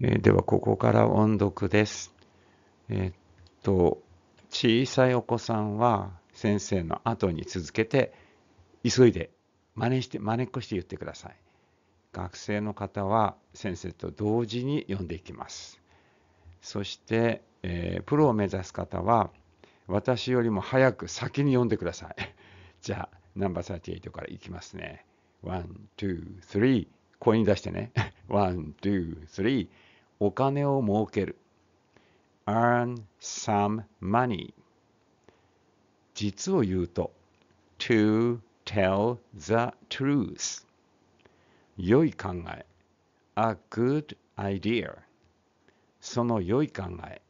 えー、では、ここから音読です。えー、っと、小さいお子さんは先生の後に続けて、急いで、真似して、真似っこして言ってください。学生の方は先生と同時に読んでいきます。そして、えー、プロを目指す方は、私よりも早く先に読んでください。じゃあ、ナンバー38からいきますね。1、2、3。声に出してね。ワン、e two, t h お金を儲ける。earn some money. 実を言うと。to tell the truth. 良い考え。a good idea. その良い考え。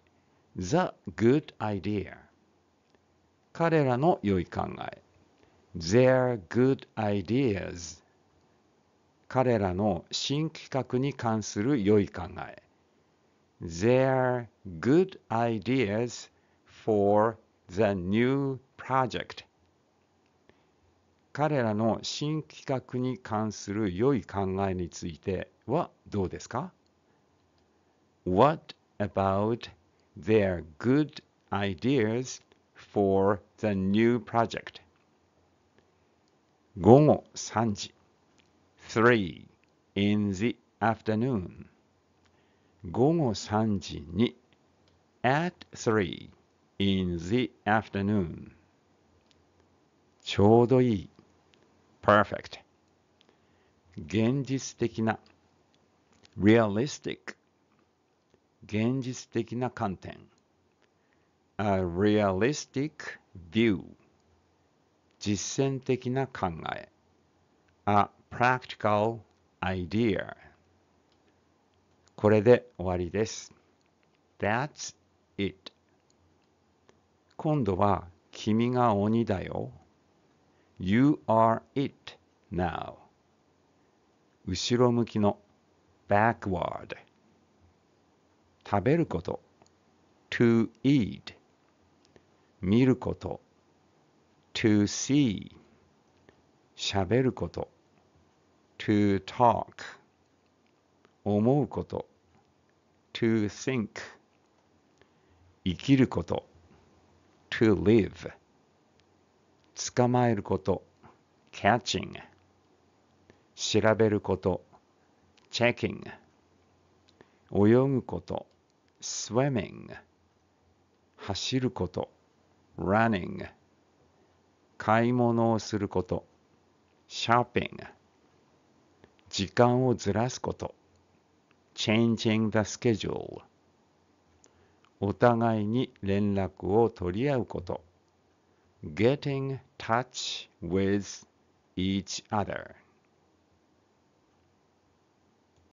the good idea. 彼らの良い考え。their good ideas. 彼らの新企画に関する良い考え。Their good ideas for the new project. 彼らの新企画に関する良い考えについてはどうですか ?What about their good ideas for the new project? 午後3時。3 in the afternoon 午後3時に at 3 in the afternoon ちょうどいい perfect 現実的な realistic 現実的な観点 a realistic view 実践的な考え a practical idea これで終わりです。That's it. 今度は君が鬼だよ。You are it now. 後ろ向きの backward 食べること to eat 見ること to see しゃべること to talk 思うこと to think 生きること to live 捕まえること catching 調べること checking 泳ぐこと swimming 走ること running 買い物をすること shopping 時間をずらすこと changing the schedule お互いに連絡を取り合うこと getting touch with each other